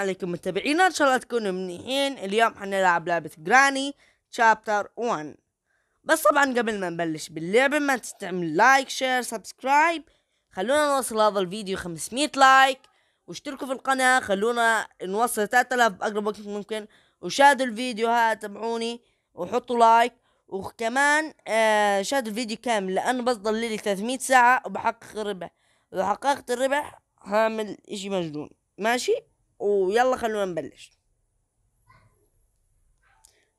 عليكم متابعينا ان شاء الله تكونوا منيحين اليوم حنلعب لعبة جراني شابتر 1 بس طبعا قبل ما نبلش باللعبة ما تستعمل لايك شير سبسكرايب خلونا نوصل هذا الفيديو 500 لايك واشتركوا في القناة خلونا نوصل 3000 بأقرب وقت ممكن وشاهدوا ها تابعوني وحطوا لايك وكمان آه شاهدوا الفيديو كامل لأنه ضل لي 300 ساعة وبحقق الربح لو حققت الربح هعمل إشي مجنون ماشي ويلا خلونا نبلش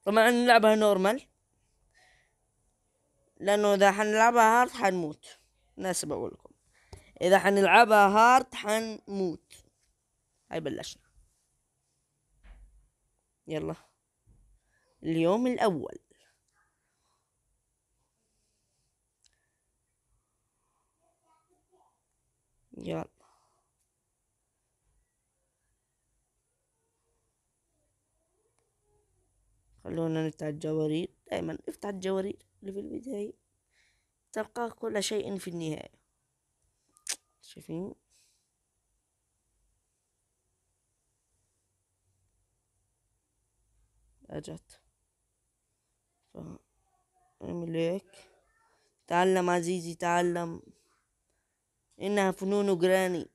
طبعا نلعبها نورمال لانه اذا حنلعبها هارد حنموت ناس بقول لكم اذا حنلعبها هارد حنموت هاي بلشنا يلا اليوم الاول يلا خلونا نفتح الجوارير دائما افتح الجوارير اللي في البداية تلقى كل شيء في النهاية شايفين أجت اعمل هيك تعلم عزيزي تعلم إنها فنون وجراني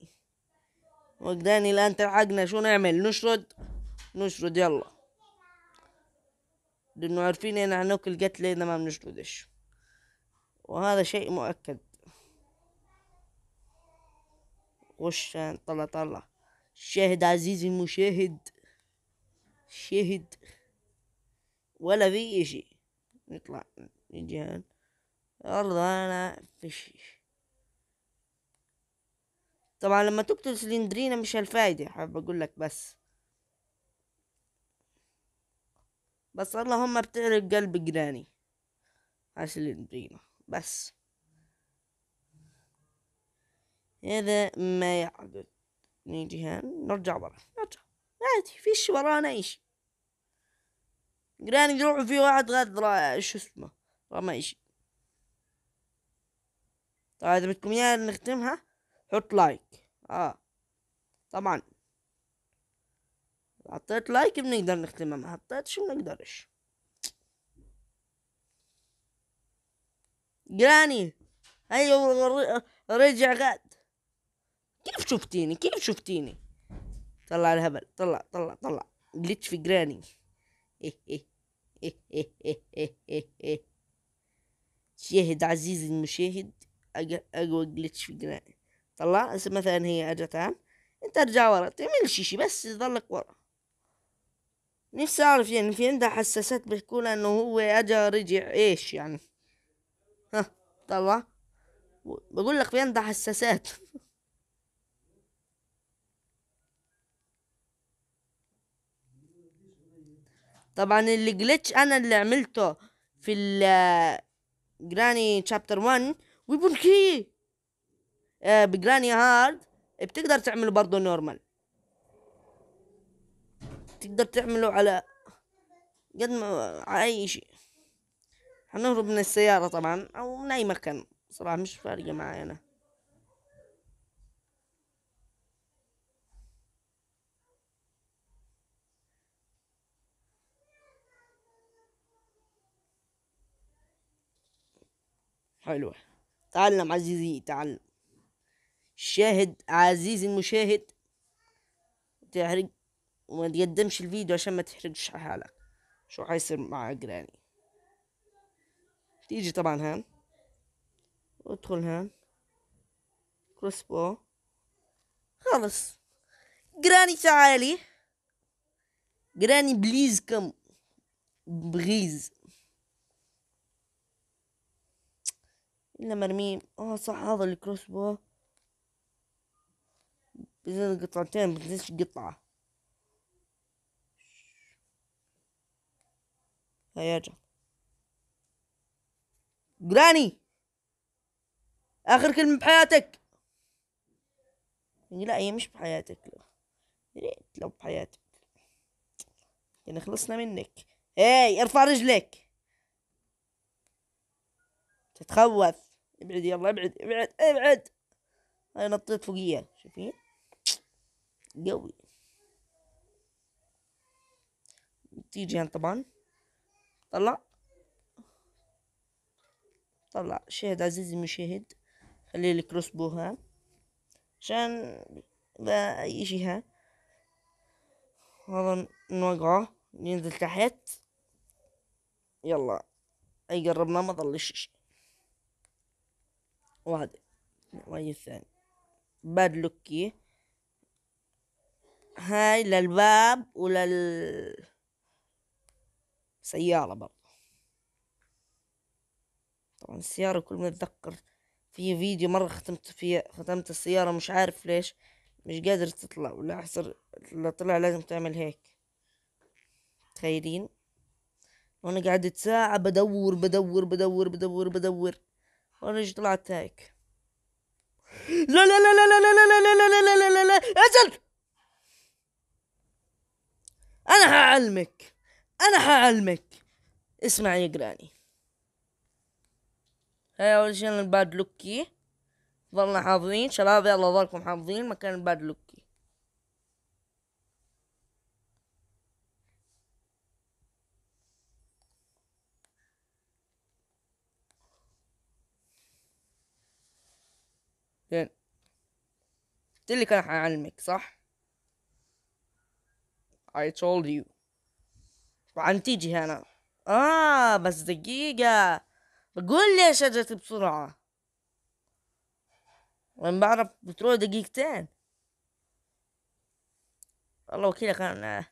وجداني الآن تلحقنا شو نعمل نشرد نشرد يلا لأنه عارفين إن هناكل قتلة إذا ما بنجلدش وهذا شيء مؤكد وش طلع طلع شاهد عزيزي المشاهد شاهد ولا في اشي نطلع هان أرض أنا فيش طبعا لما تقتل سلندرينا مش هالفايدة حابب أقول لك بس بس اللهم بتعرق قلب جيراني عشان الدينا بس هذا ما يعقد نيجي هان نرجع برا نرجع عادي فيش ورانا اي شي جيراني يروحوا في واحد را شو اسمه رمى اي شي طيب اذا بدكم اياها نختمها حط لايك اه طبعا حطيت لايك بنقدر نختمها ما حطيتش بنقدرش جراني ايوه رجع قاعد كيف شفتيني كيف شفتيني طلع الهبل طلع طلع طلع جلتش في جراني إيه إيه إيه إيه إيه إيه شاهد عزيزي المشاهد اقوى جلتش في جراني طلع مثلا هي اجت عام انت ارجع ورا تعملش شي بس ظلك ورا نفسي اعرف يعني في عنده حساسات بتقول انه هو اجا رجع ايش يعني ها طلع بقول لك في عنده حساسات طبعا الجلتش انا اللي عملته في ال جراني شابتر 1 ويبون كي آه بجراني هارد بتقدر تعمله برضه نورمال تقدر تعمله على قد ما على أي شيء هنهرب من السيارة طبعا أو من أي مكان صراحة مش فارقة معايا أنا حلوة تعلم عزيزي تعلم شاهد عزيزي المشاهد تحرق وما تقدمش الفيديو عشان ما تحرجش حالك شو حيصير مع جراني تيجي طبعا هان وادخل هان كروس بو خلص جراني تعالي جراني بليز كم بغيز الا مرمي اه صح هذا الكروس بو اذا قطعتين بزيدش قطعه هيجا جراني اخر كلمة بحياتك يعني لا هي مش بحياتك يا ريت لو بحياتك يعني خلصنا منك هاي ارفع رجلك تتخوف ابعد يلا ابعد ابعد ابعد هاي نطيت فوقيها شايفين قوي تيجي طبعا طلع طلع شاهد عزيزي المشاهد خلي لي كروس بو ها عشان بأي ها هذا نوقعه ينزل تحت يلا اي قربنا ما ضلش شيء واحد واي الثاني باد لوكي هاي للباب ولل سيارة برضه طبعا السيارة كل ما اتذكر في فيديو مرة ختمت فيه ختمت السيارة مش عارف ليش مش قادر تطلع ولا حصر لا طلع لازم تعمل هيك متخيلين وانا قعدت ساعة بدور بدور بدور بدور بدور وانا ايش طلعت هيك لا لا لا لا لا لا لا لا لا لا لا لا لا لا لا انا هعلمك انا حعلمك اسمع يا جراني هاي اول شي الباد لوكي ظلنا حافظين شباب يلا ظلكم حافظين مكان الباد لوكي زين قلت لك انا حعلمك صح I told you وعن تيجي هنا آه بس دقيقة بقول لي اجت بسرعة وين بعرف بتروح دقيقتين والله وكيلة كان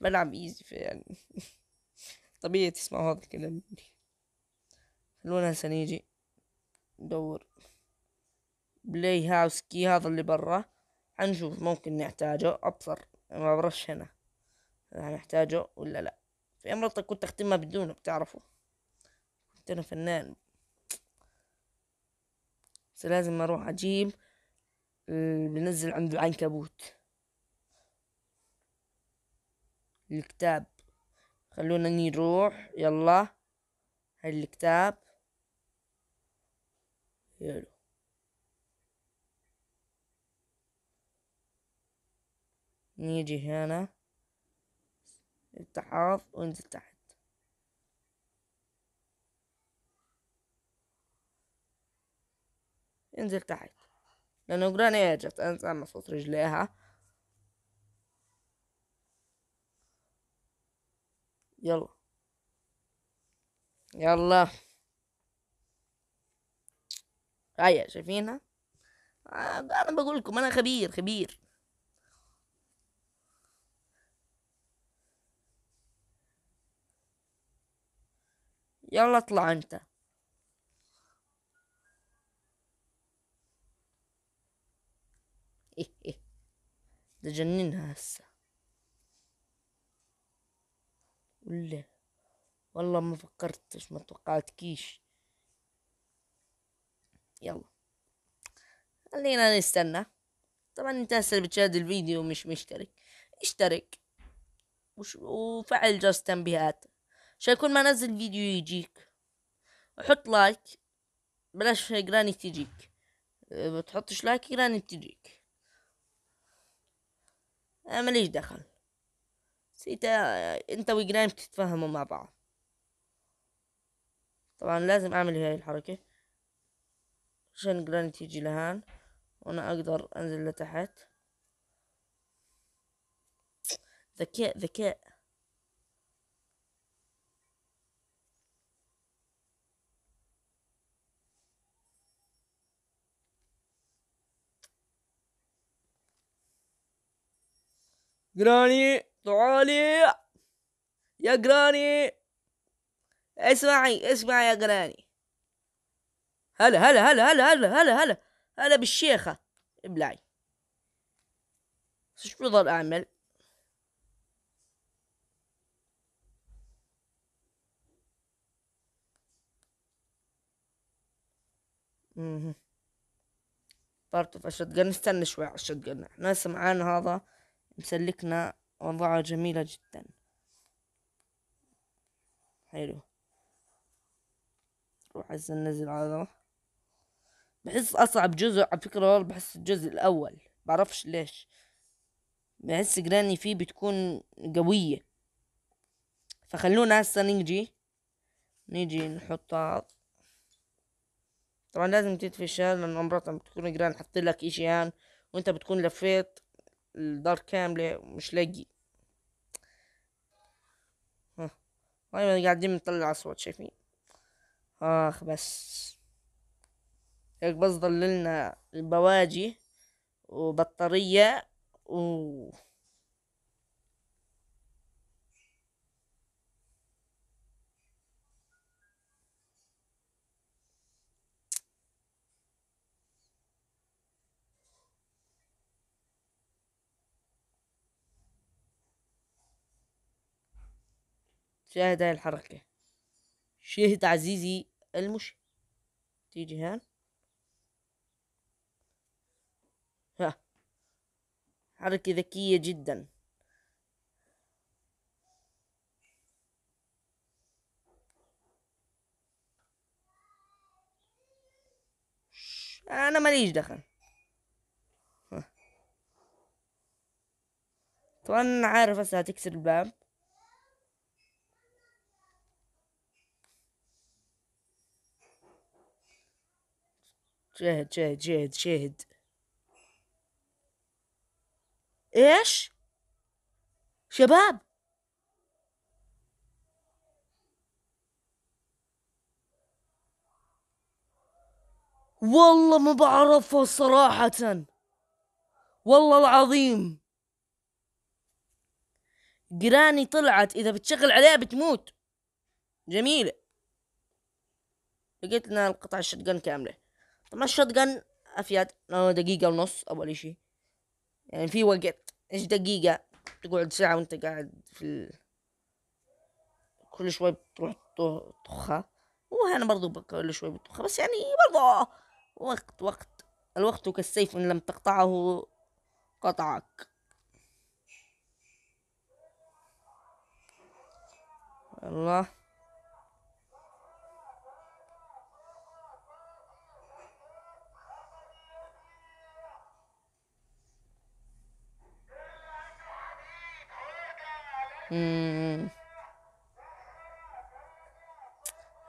بلعب ايزي في يعني طبيعي تسمعوا هذا الكلام خلونا هسه نيجي ندور بلاي هاوس كي هذا اللي برا حنشوف ممكن نحتاجه ابصر ما برش هنا هنحتاجه ولا لا في أمريكا كنت أختمها بدونه بتعرفوا كنت أنا فنان بس لازم أروح أجيب بنزل عند العنكبوت الكتاب خلونا نروح يلا هاي الكتاب يلا نيجي هنا التحرف وانزل تحت انزل تحت لأنه جراني اجت انسى مفروض رجليها يلا يلا هيا شايفينها آه، انا بقول لكم انا خبير خبير يلا اطلع انت ايه ايه ده جننها هسه ولا والله ما فكرتش ما كيش يلا خلينا نستنى طبعا انت هسه بتشاهد الفيديو مش مشترك اشترك وفعل جرس تنبيهاتك عشان كل ما انزل فيديو يجيك وحط لايك بلاش جراني تجيك بتحطش لايك جراني تجيك أنا آه، ماليش دخل سيتا آه، انت وجراني بتتفاهموا مع بعض طبعا لازم اعمل هاي الحركة عشان جراني تيجي لهان وانا اقدر انزل لتحت ذكاء ذكاء جراني تعالي يا جراني اسمعي اسمعي يا جراني هلا هلا هلا هلا هلا هلا هلا هلا بالشيخة ابلعي شو بضل اعمل بارت اوف الشوت نستنى شوي على الشوت جن احنا هسه معانا هذا مسلكنا وضعه جميلة جدا حلو روح هسه ننزل عضلة بحس أصعب جزء على فكرة والله بحس الجزء الأول بعرفش ليش بحس جراني فيه بتكون قوية فخلونا هسه نجي نيجي نحطها طبعا لازم تدفي الشهادة لأن مرات بتكون جيران حاطين لك إشي هان وأنت بتكون لفيت الدار كاملة مش لاقي ها طيب قاعدين بنطلع اصوات شايفين اخ بس هيك بس ضللنا البواجي وبطارية و شاهد هاي الحركة شاهد عزيزي المش تيجي هان ها حركة ذكية جدا انا ماليش دخل طبعا عارف هسه هتكسر الباب شاهد شاهد شاهد شاهد ايش شباب والله ما بعرفه صراحة والله العظيم جراني طلعت إذا بتشغل عليها بتموت جميلة لقيت لنا القطعة الشتقن كاملة طبعا الشوت جن افيد لانه دقيقة ونص اول اشي يعني في وقت ايش دقيقة تقعد ساعة وانت قاعد في ال... كل شوي بتروح تطخها وهنا برضو كل شوي بتطخها بس يعني برضو وقت وقت الوقت كالسيف ان لم تقطعه قطعك الله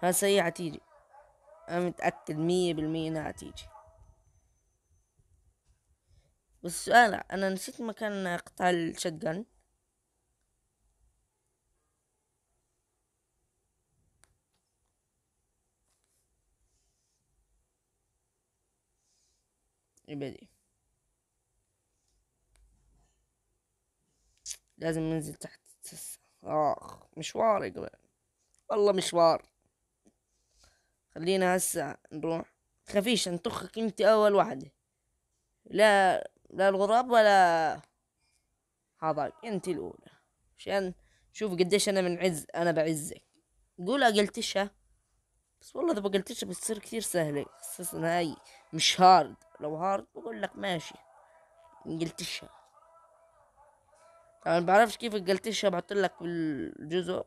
هسه هي حتيجي انا متاكد مية بالمية انها حتيجي بس انا انا نسيت مكان قتال شقن يبدي لازم ننزل تحت اخ مشوار يا والله مشوار خلينا هسه نروح خفيش انتخك انت اول واحدة لا لا الغراب ولا هذاك انت الاولى عشان شوف قديش انا من عز انا بعزك قول اقلتشها بس والله اذا بقلتشها بتصير كثير سهلة خصوصا هاي مش هارد لو هارد بقول لك ماشي قلتشها ما بعرفش كيف الجلتشة بحط لك بالجزء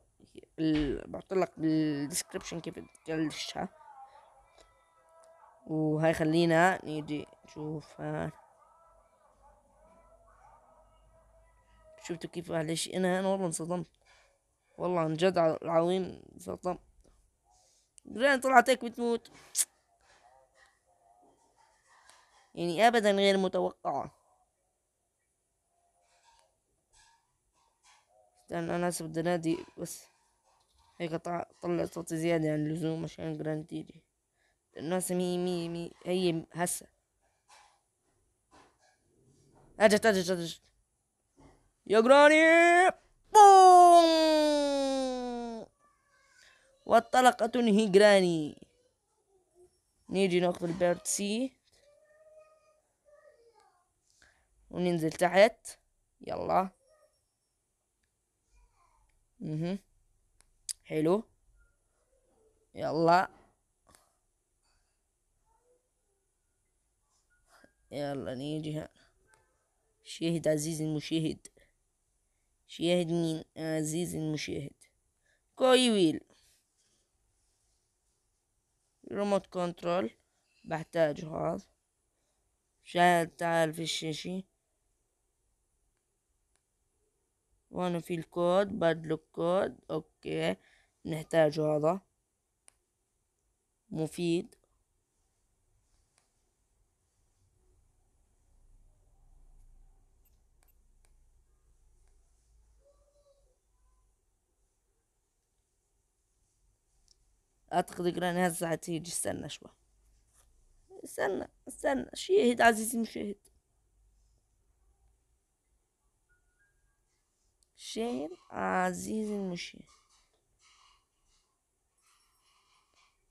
بحط لك بالديسكربشن كيف الجلتشة وهاي خلينا نيجي نشوف آه، شفتوا كيف معلش انا انا والله انصدمت والله عن جد العظيم انصدمت جيران طلعت هيك بتموت يعني ابدا غير متوقعه لأن أنا أسف دنادي بس هي قطع طلع صوتي زيادة عن اللزوم عشان جرانديري الناس مي مي مي هي هسه أجت أجت أجت يا جراني بوم والطلقة تنهي جراني نيجي ناخذ البيرت سي وننزل تحت يلا اها حلو يلا يلا نيجي هنا شاهد عزيزي المشاهد شاهد مين عزيزي المشاهد كوي ويل ريموت كنترول بحتاج هذا شاهد تعال في الشاشة وهنا في الكود بدلو الكود اوكي نحتاجه هذا مفيد اعتقد قراني هسه حتيجي استنى شوي استنى استنى شيهد عزيزي مشاهد شير عزيز المشير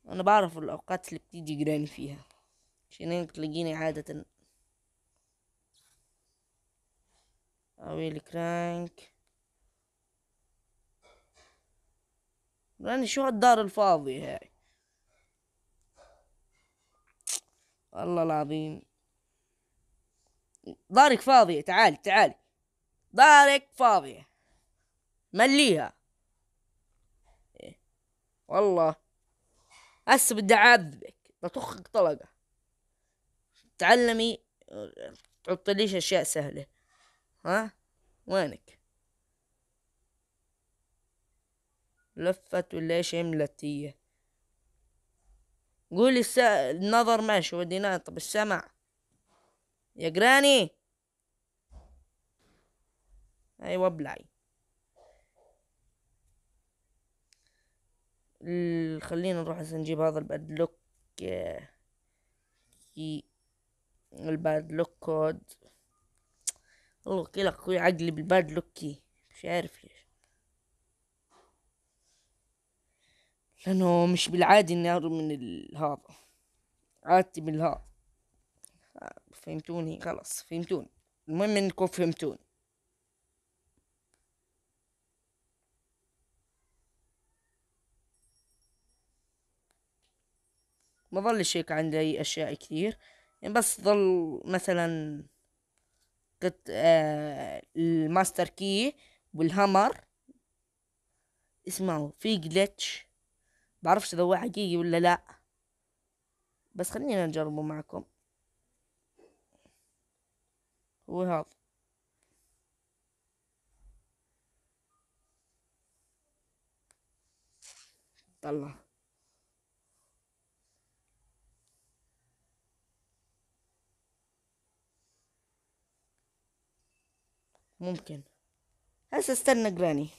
انا بعرف الاوقات اللي بتيجي جيراني فيها عشان تلاقيني عادة اويل كرانك راني يعني شو هالدار الفاضي هاي والله العظيم دارك فاضية تعالي تعالي دارك فاضية مليها إيه. والله هسه بدي اعذبك بطخك طلقة تعلمي تحطليش اشياء سهلة ها وينك لفت ولا ايش عملت هي قولي الس... النظر ماشي ودينا طب السمع يا جراني ايوه ابلعي خلينا نروح نجيب هذا الباد لوك آه، كود والله قلت لك اخوي عقلي لوك كي مش عارف ليش لانه مش بالعادي اني اهرب من هذا عادتي هذا آه، فهمتوني خلاص فهمتوني المهم انكم فهمتوني ما شيك هيك عندي اشياء كتير يعني بس ظل مثلا قط آه الماستر كي والهامر اسمعوا في جلتش بعرفش اذا هو حقيقي ولا لا بس خلينا نجربه معكم هو هذا طلع ممكن هسه استنى جراني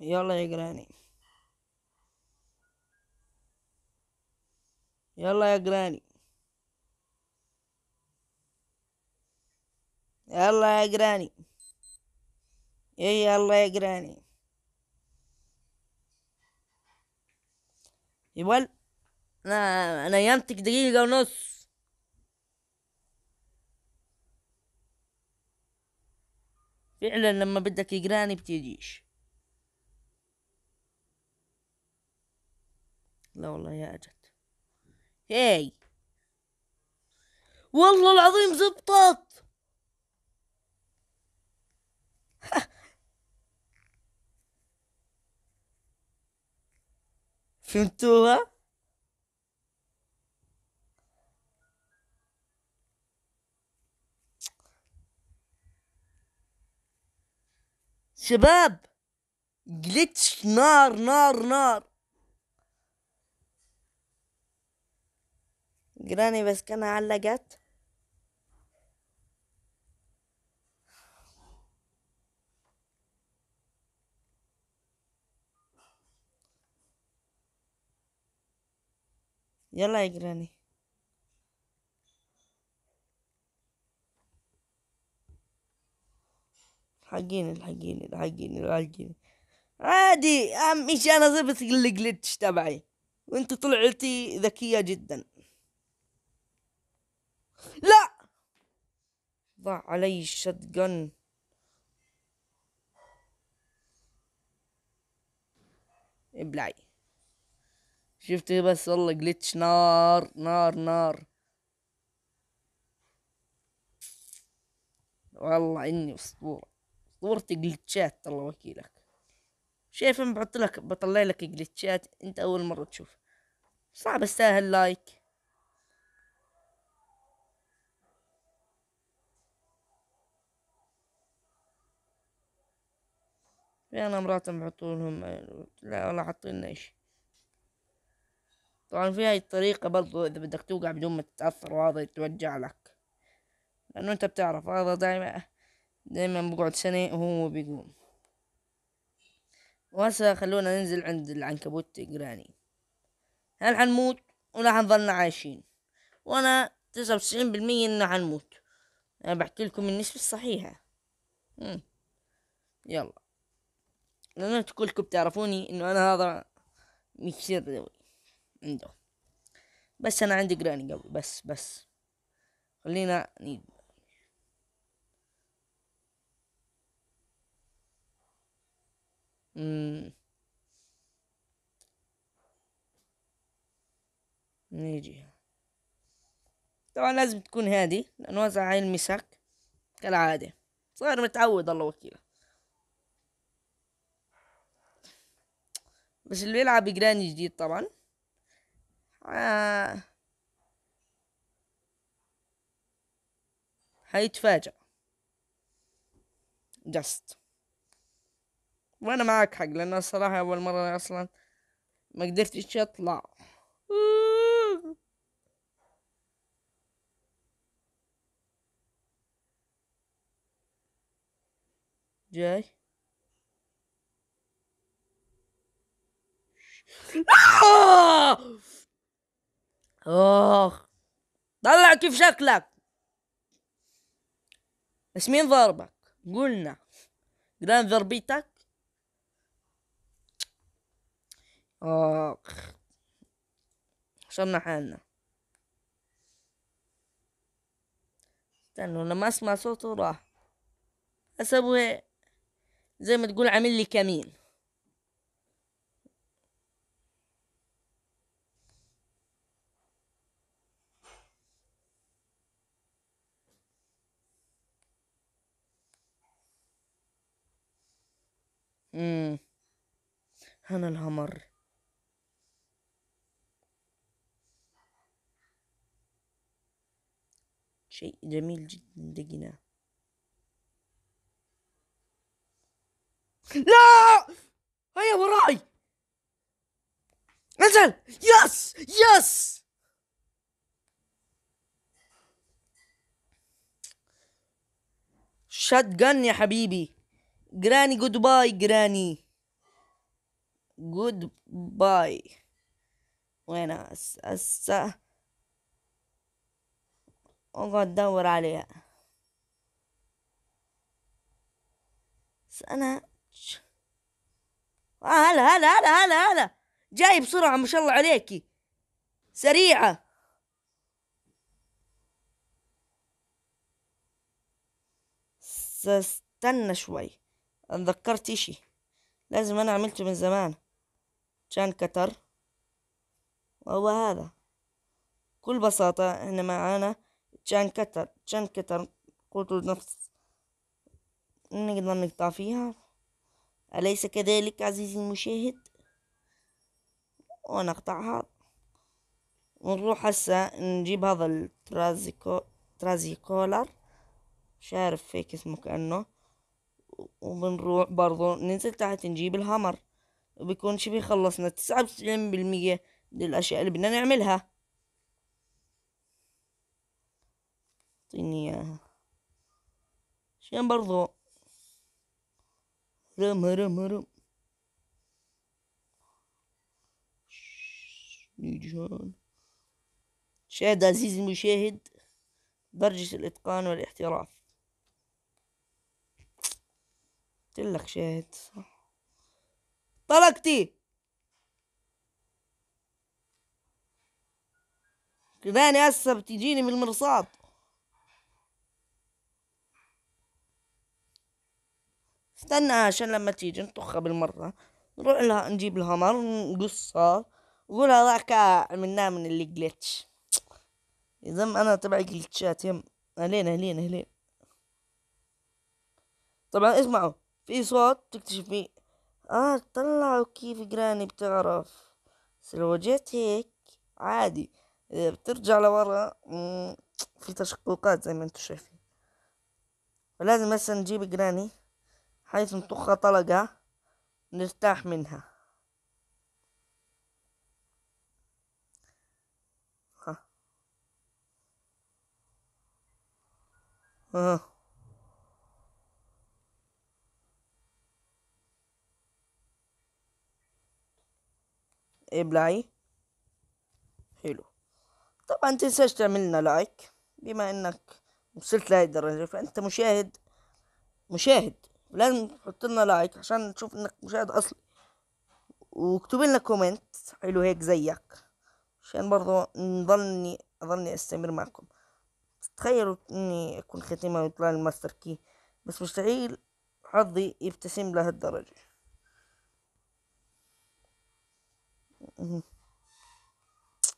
يلا يا جراني يلا يا جراني يلا يا جراني ايه يلا يا جراني يبقى انا انا نيمتك دقيقة ونص فعلا لما بدك يقراني بتجيش لا والله يا اجت هاي والله العظيم زبطت فهمتوها شباب جلتش نار نار نار جراني كان علقت يلا يا جراني الحقيني الحقيني الحقيني الحقيني عادي اهم شيء انا زبط الجلتش تبعي وانت طلعتي ذكية جدا لا ضاع علي جن ابلعي شفت بس والله جلتش نار نار نار والله اني اسطوره صورتي جلتشات الله وكيلك شايف انا بحط لك بطلع لك جلتشات انت اول مرة تشوف صعب استاهل لايك انا مرات بحطولهم لهم لا ولا حاطين لنا طبعا في هاي الطريقة برضو اذا بدك توقع بدون ما تتأثر وهذا يتوجع لك لانه انت بتعرف هذا دائما دايما بقعد سنة وهو بيقوم وهسه خلونا ننزل عند العنكبوت تقراني هل حنموت ولا حنظلنا عايشين وانا تسعة وتسعين بالمية انه حنموت انا بحكي لكم النسبة الصحيحة مم. يلا لان كلكم بتعرفوني انه انا هذا مكسير عنده بس انا عندي جراني قبل بس بس خلينا نيجي نيجي طبعا لازم تكون هادي لأنه وزع هيلمسك كالعادة صار متعود الله وكيله بس اللي بيلعب جراني جديد طبعا آه. هيتفاجأ جست وانا معك حق لان الصراحة اول مرة اصلا ما قدرتش اطلع جاي اخ طلع كيف شكلك بس مين ضربك قلنا قدام ضربيتك آخ حشرنا حالنا استنوا لما اسمع صوته راح اسوي زي ما تقول عامل لي كمين امم انا الهمر شيء جميل جدا لقيناه لا هيا وراي انزل يس يس شات جن يا حبيبي جراني جود باي جراني جود باي وين أس... أس... واقعد ادور عليها بس انا آه، هلا هلا هلا هلا هلا جاي بسرعة ما شاء الله عليكي سريعة استنى شوي اتذكرت اشي لازم انا عملته من زمان كان كتر وهو هذا بكل بساطة احنا معانا جان كتر جان كتر قوة نفس نقدر نقطع فيها أليس كذلك عزيزي المشاهد ونقطعها ونروح هسه نجيب هذا الترازي كولر مش عارف هيك اسمه كأنه وبنروح برضو ننزل تحت نجيب الهامر وبيكون شبه خلصنا تسعة وتسعين بالمية للأشياء اللي بدنا نعملها اعطيني اياها عشان برضو رم رم رم نيجي هون شاهد عزيزي المشاهد درجة الإتقان والاحتراف قلتلك شاهد طلقتي كمان هسه بتجيني من المرصاد استناها عشان لما تيجي نطخها بالمرة نروح لها نجيب الهمر نقصها وقولها هذاك عملناه من اللي جلتش اذا انا تبعي جلتشات يم هلين هلين هلين طبعا اسمعوا في صوت تكتشف اه طلعوا كيف جراني بتعرف بس لو جيت هيك عادي بترجع لورا في تشققات زي ما انتم شايفين فلازم هسه نجيب جراني حيث نطخ طلقة نرتاح منها ابلعي حلو طبعا تنساش تعملنا لايك بما انك وصلت لهي الدرجة فانت مشاهد مشاهد لازم تحط لنا لايك عشان نشوف انك مشاهد اصلي واكتب لنا كومنت حلو هيك زيك عشان برضه نضلني اضلني استمر معكم تتخيلوا اني اكون ختيمة ويطلع لي الماستر كي بس مستحيل حظي يبتسم لهالدرجة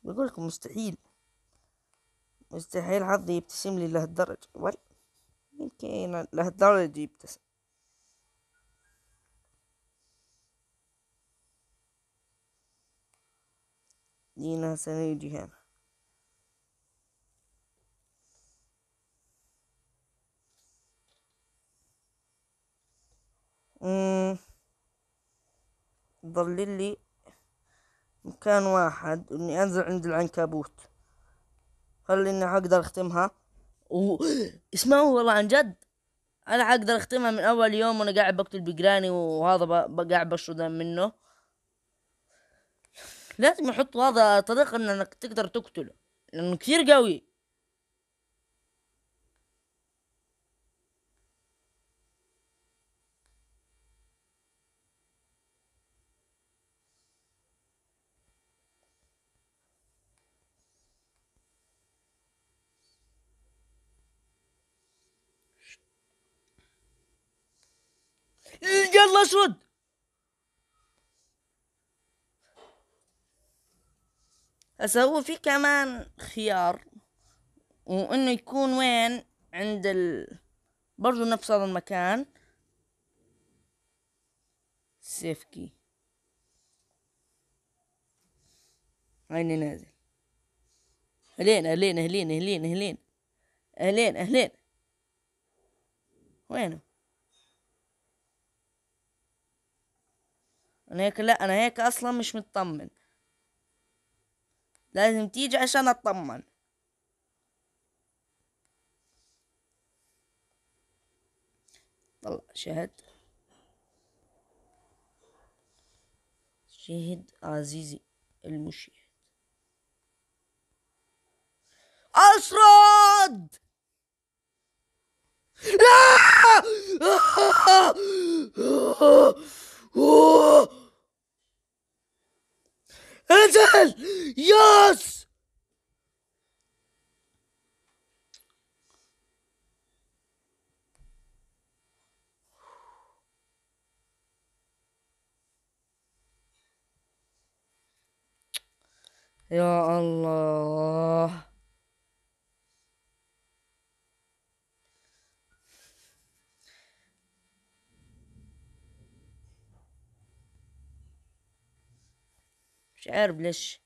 بقول لكم مستحيل مستحيل حظي يبتسم لي لهالدرجة يمكن لهالدرجة يبتسم دينا سنيدها ضل لي مكان واحد اني انزل عند العنكبوت هل اني حقدر اختمها و... اسمعوا والله عن جد انا حقدر اختمها من اول يوم وانا قاعد بقتل بجراني وهذا ب... قاعد بشرد منه لازم يحط هذا طريقة انك تقدر تقتله لانه كثير قوي يلا اسود هسا هو في كمان خيار وانه يكون وين عند ال برضو نفس هذا المكان سيف كي عيني نازل هلين هلين هلين هلين هلين هلين هلين وينه انا هيك لا انا هيك اصلا مش مطمن لازم تيجي عشان اطمن طلع شهد شهد عزيزي المشيهد أسرد لا Ezel! Yaz! Ya Allah. عارف ليش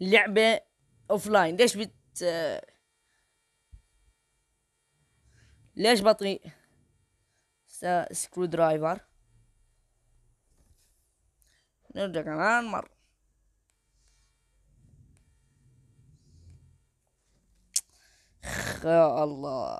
اللعبة اوف لاين ليش بت ليش بطيء سكرو درايفر نرجع كمان مرة يا الله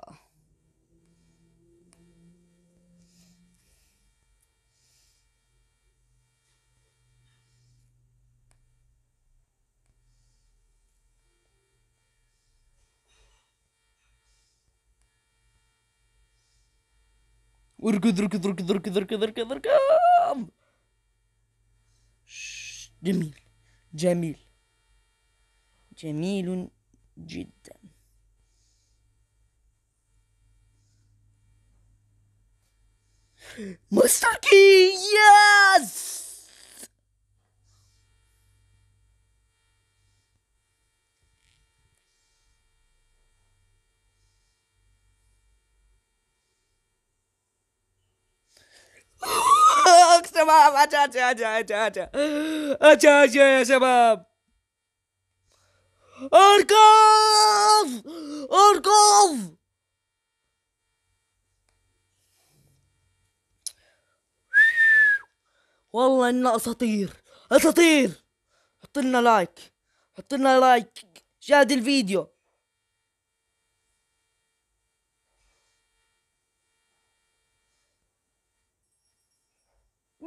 واركض اركض اركض اركض اركض اركض اركض جميل جميل جميل جدا ماستر كي يس شباب أجا أجا أجا أجا أجا أجا أجا يا شباب أركض أركض والله إنا أساطير أساطير حط لنا لايك حط لنا لايك شاهد الفيديو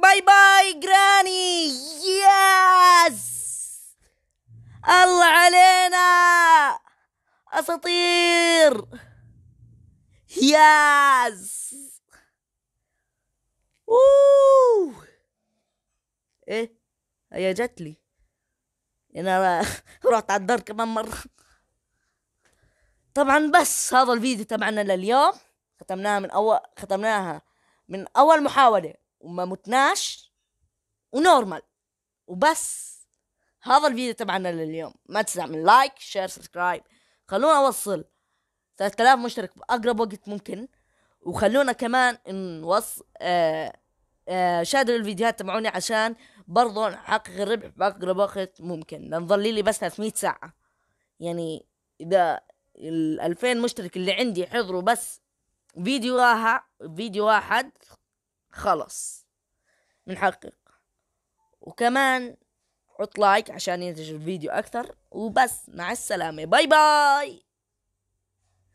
باي باي جراني ياس الله علينا اساطير ياس اوه ايه هي جت لي انا رحت على الدار كمان مره طبعا بس هذا الفيديو تبعنا لليوم ختمناها من اول ختمناها من اول محاوله وما متناش ونورمال وبس هذا الفيديو تبعنا لليوم ما تنسى من لايك شير سبسكرايب خلونا اوصل 3000 مشترك باقرب وقت ممكن وخلونا كمان نوصل آه آه شادر الفيديوهات تبعوني عشان برضه نحقق الربح باقرب وقت ممكن لنظل لي بس 300 ساعه يعني اذا ال 2000 مشترك اللي عندي حضروا بس فيديو واحد فيديو واحد خلص بنحقق وكمان حط لايك عشان ينتج الفيديو اكثر وبس مع السلامه باي باي